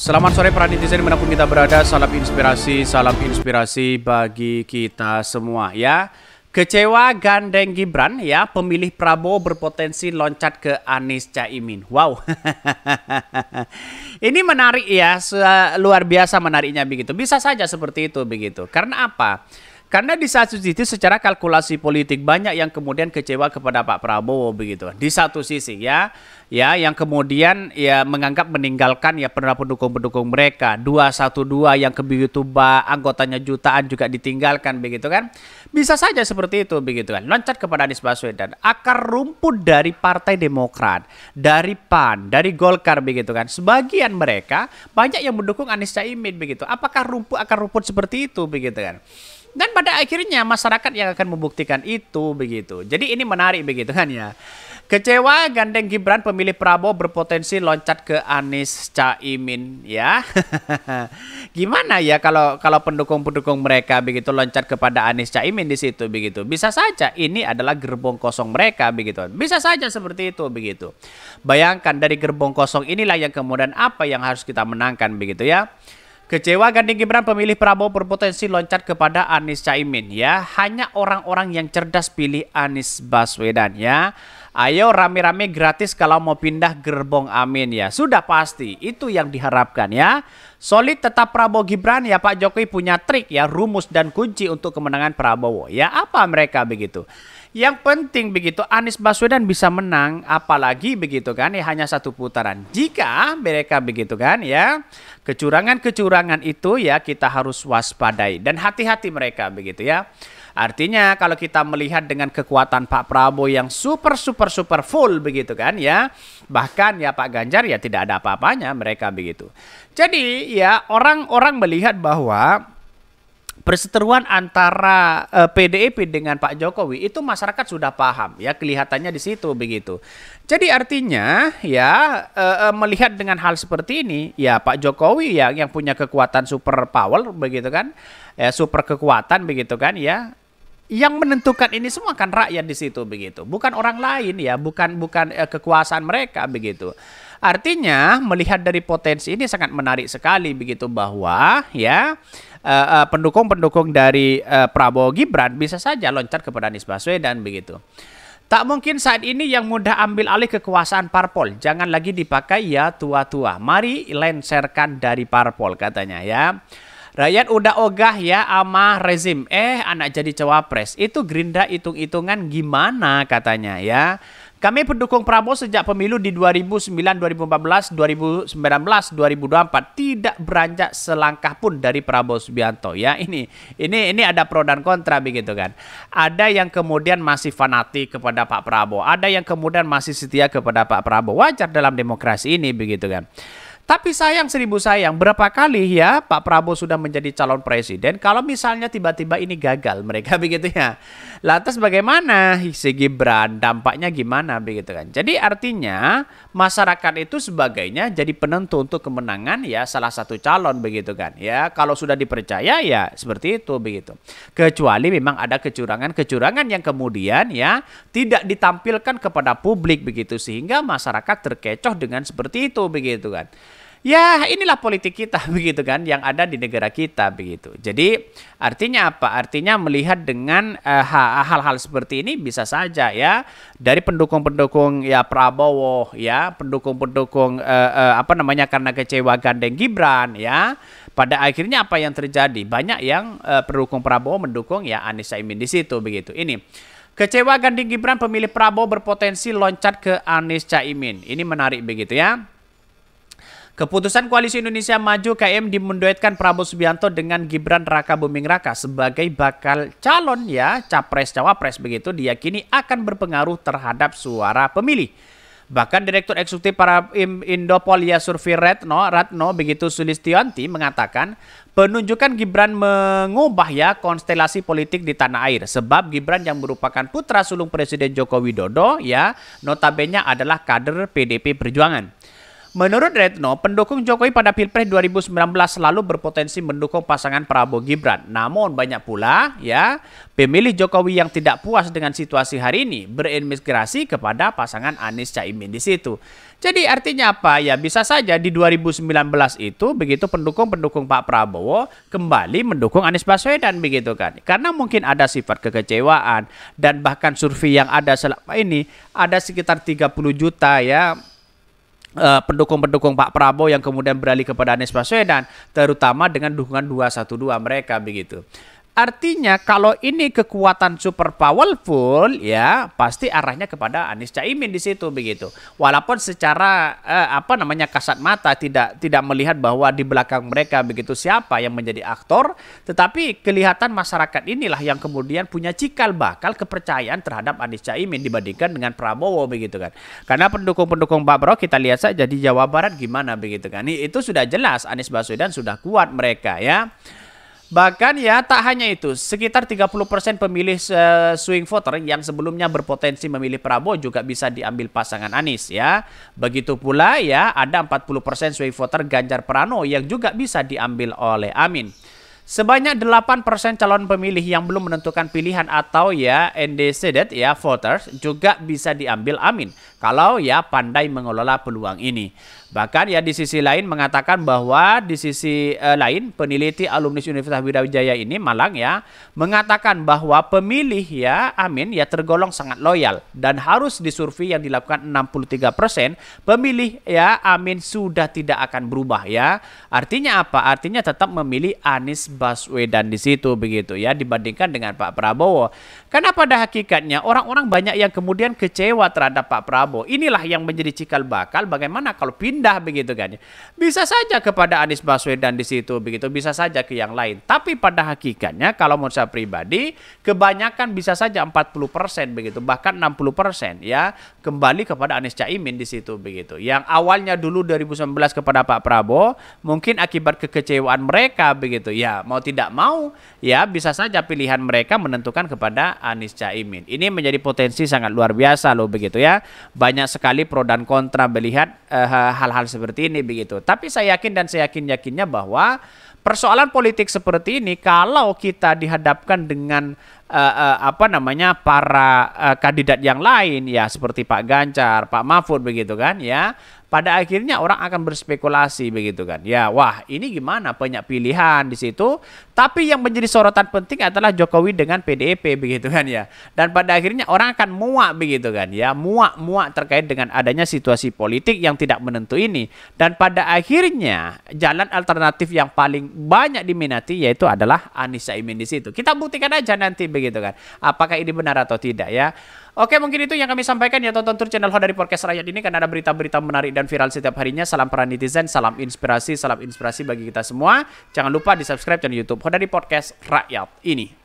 Selamat sore para netizen manapun kita berada, salam inspirasi, salam inspirasi bagi kita semua ya. Kecewa gandeng Gibran ya, pemilih Prabowo berpotensi loncat ke Anies Caimin. Wow, ini menarik ya, luar biasa menariknya begitu. Bisa saja seperti itu begitu. Karena apa? Karena di satu sisi secara kalkulasi politik banyak yang kemudian kecewa kepada Pak Prabowo begitu. Di satu sisi ya, ya yang kemudian ya menganggap meninggalkan ya pernah pendukung-pendukung mereka. dua satu dua yang begitu anggotanya jutaan juga ditinggalkan begitu kan. Bisa saja seperti itu begitu kan. Loncat kepada Anies Baswedan. Akar rumput dari Partai Demokrat, dari PAN, dari Golkar begitu kan. Sebagian mereka banyak yang mendukung Anies Caimin begitu. Apakah rumput akar rumput seperti itu begitu kan? Dan pada akhirnya masyarakat yang akan membuktikan itu begitu. Jadi ini menarik begitu kan ya. Kecewa gandeng Gibran pemilih Prabowo berpotensi loncat ke Anies Caimin ya. Gimana ya kalau kalau pendukung-pendukung mereka begitu loncat kepada Anies Caimin di situ begitu. Bisa saja ini adalah gerbong kosong mereka begitu. Bisa saja seperti itu begitu. Bayangkan dari gerbong kosong inilah yang kemudian apa yang harus kita menangkan begitu ya. Kecewa Ganding Gibran pemilih Prabowo berpotensi loncat kepada Anies Caimin ya. Hanya orang-orang yang cerdas pilih Anies Baswedan ya. Ayo rame-rame gratis kalau mau pindah gerbong amin ya. Sudah pasti itu yang diharapkan ya. Solid tetap Prabowo Gibran ya Pak Jokowi punya trik ya rumus dan kunci untuk kemenangan Prabowo ya. Apa mereka begitu? Yang penting begitu Anies Baswedan bisa menang, apalagi begitu kan, ya hanya satu putaran. Jika mereka begitu kan, ya kecurangan-kecurangan itu ya kita harus waspadai dan hati-hati mereka begitu ya. Artinya kalau kita melihat dengan kekuatan Pak Prabowo yang super super super full begitu kan ya. Bahkan ya Pak Ganjar ya tidak ada apa-apanya mereka begitu. Jadi ya orang-orang melihat bahwa perseteruan antara uh, eh, PDIP dengan Pak Jokowi itu masyarakat sudah paham ya kelihatannya di situ begitu. Jadi artinya ya uh, uh, melihat dengan hal seperti ini ya Pak Jokowi yang yang punya kekuatan super power begitu kan ya super kekuatan begitu kan ya yang menentukan ini semua kan rakyat di situ begitu, bukan orang lain ya, bukan bukan eh, kekuasaan mereka begitu. Artinya melihat dari potensi ini sangat menarik sekali begitu bahwa ya eh, eh, pendukung-pendukung dari uh, Prabowo Gibran bisa saja loncat kepada Anies Baswedan begitu. Tak mungkin saat ini yang mudah ambil alih kekuasaan parpol. Jangan lagi dipakai ya tua-tua. Mari lenserkan dari parpol katanya ya. Rakyat udah ogah ya ama rezim. Eh anak jadi cawapres. Itu Gerindra hitung-hitungan gimana katanya ya. Kami pendukung Prabowo sejak pemilu di 2009, 2014, 2019, 2024 tidak beranjak selangkah pun dari Prabowo Subianto ya. Ini ini ini ada pro dan kontra begitu kan. Ada yang kemudian masih fanatik kepada Pak Prabowo, ada yang kemudian masih setia kepada Pak Prabowo. Wajar dalam demokrasi ini begitu kan. Tapi sayang seribu sayang, berapa kali ya Pak Prabowo sudah menjadi calon presiden kalau misalnya tiba-tiba ini gagal mereka begitu ya. Lantas bagaimana si Gibran, dampaknya gimana begitu kan. Jadi artinya masyarakat itu sebagainya jadi penentu untuk kemenangan ya salah satu calon begitu kan. Ya kalau sudah dipercaya ya seperti itu begitu. Kecuali memang ada kecurangan-kecurangan yang kemudian ya tidak ditampilkan kepada publik begitu sehingga masyarakat terkecoh dengan seperti itu begitu kan ya inilah politik kita begitu kan yang ada di negara kita begitu. Jadi artinya apa? Artinya melihat dengan eh, hal-hal seperti ini bisa saja ya dari pendukung-pendukung ya Prabowo ya pendukung-pendukung uh, uh, apa namanya karena kecewa gandeng Gibran ya pada akhirnya apa yang terjadi banyak yang uh, pendukung Prabowo mendukung ya Anies Imin di situ begitu. Ini kecewa gandeng Gibran pemilih Prabowo berpotensi loncat ke Anies Caimin. Ini menarik begitu ya. Keputusan Koalisi Indonesia Maju KM dimenduetkan Prabowo Subianto dengan Gibran Raka Buming Raka sebagai bakal calon ya capres-cawapres begitu diyakini akan berpengaruh terhadap suara pemilih. Bahkan Direktur Eksekutif para Indopol ya Survei Retno, Ratno begitu Sulistianti mengatakan penunjukan Gibran mengubah ya konstelasi politik di tanah air sebab Gibran yang merupakan putra sulung Presiden Joko Widodo ya notabene adalah kader PDP Perjuangan. Menurut Retno, pendukung Jokowi pada Pilpres 2019 selalu berpotensi mendukung pasangan Prabowo Gibran. Namun banyak pula ya pemilih Jokowi yang tidak puas dengan situasi hari ini berinmigrasi kepada pasangan Anies Caimin di situ. Jadi artinya apa? Ya bisa saja di 2019 itu begitu pendukung-pendukung Pak Prabowo kembali mendukung Anies Baswedan begitu kan. Karena mungkin ada sifat kekecewaan dan bahkan survei yang ada selama ini ada sekitar 30 juta ya Eh, pendukung-pendukung Pak Prabowo yang kemudian beralih kepada Anies Baswedan, terutama dengan dukungan 212 mereka begitu. Artinya kalau ini kekuatan super powerful ya pasti arahnya kepada Anies Caimin di situ begitu. Walaupun secara eh, apa namanya kasat mata tidak tidak melihat bahwa di belakang mereka begitu siapa yang menjadi aktor, tetapi kelihatan masyarakat inilah yang kemudian punya cikal bakal kepercayaan terhadap Anies Caimin dibandingkan dengan Prabowo begitu kan. Karena pendukung-pendukung Pak Prabowo kita lihat saja di Jawa Barat gimana begitu kan. Itu sudah jelas Anies Baswedan sudah kuat mereka ya. Bahkan ya tak hanya itu, sekitar 30% pemilih eh, swing voter yang sebelumnya berpotensi memilih Prabowo juga bisa diambil pasangan Anies ya. Begitu pula ya ada 40% swing voter Ganjar Pranowo yang juga bisa diambil oleh Amin. Sebanyak 8% calon pemilih yang belum menentukan pilihan atau ya undecided ya voters juga bisa diambil Amin kalau ya pandai mengelola peluang ini. Bahkan ya di sisi lain mengatakan bahwa di sisi eh, lain peneliti alumni Universitas Wijaya ini Malang ya mengatakan bahwa pemilih ya Amin ya tergolong sangat loyal dan harus disurvei yang dilakukan 63% pemilih ya Amin sudah tidak akan berubah ya. Artinya apa? Artinya tetap memilih Anies Baswedan di situ begitu ya dibandingkan dengan Pak Prabowo. Karena pada hakikatnya orang-orang banyak yang kemudian kecewa terhadap Pak Prabowo. Inilah yang menjadi cikal bakal bagaimana kalau pindah begitu kan. Bisa saja kepada Anies Baswedan di situ begitu, bisa saja ke yang lain. Tapi pada hakikatnya kalau menurut saya pribadi kebanyakan bisa saja 40% begitu, bahkan 60% ya kembali kepada Anies Caimin di situ begitu. Yang awalnya dulu 2019 kepada Pak Prabowo mungkin akibat kekecewaan mereka begitu ya mau tidak mau ya bisa saja pilihan mereka menentukan kepada Anies Caimin. Ini menjadi potensi sangat luar biasa loh begitu ya. Banyak sekali pro dan kontra melihat eh, hal-hal uh, seperti ini begitu. Tapi saya yakin dan saya yakin-yakinnya bahwa persoalan politik seperti ini kalau kita dihadapkan dengan uh, uh, apa namanya para uh, kandidat yang lain ya seperti Pak Ganjar, Pak Mahfud begitu kan ya pada akhirnya orang akan berspekulasi begitu kan. Ya, wah ini gimana banyak pilihan di situ. Tapi yang menjadi sorotan penting adalah Jokowi dengan PDIP begitu kan ya. Dan pada akhirnya orang akan muak begitu kan ya, muak-muak terkait dengan adanya situasi politik yang tidak menentu ini. Dan pada akhirnya jalan alternatif yang paling banyak diminati yaitu adalah Anies Imin di situ. Kita buktikan aja nanti begitu kan. Apakah ini benar atau tidak ya. Oke, mungkin itu yang kami sampaikan ya tonton tur channel Ho dari Podcast Rakyat ini karena ada berita-berita menarik dan viral setiap harinya. Salam peran netizen, salam inspirasi, salam inspirasi bagi kita semua. Jangan lupa di-subscribe channel YouTube Ho dari Podcast Rakyat ini.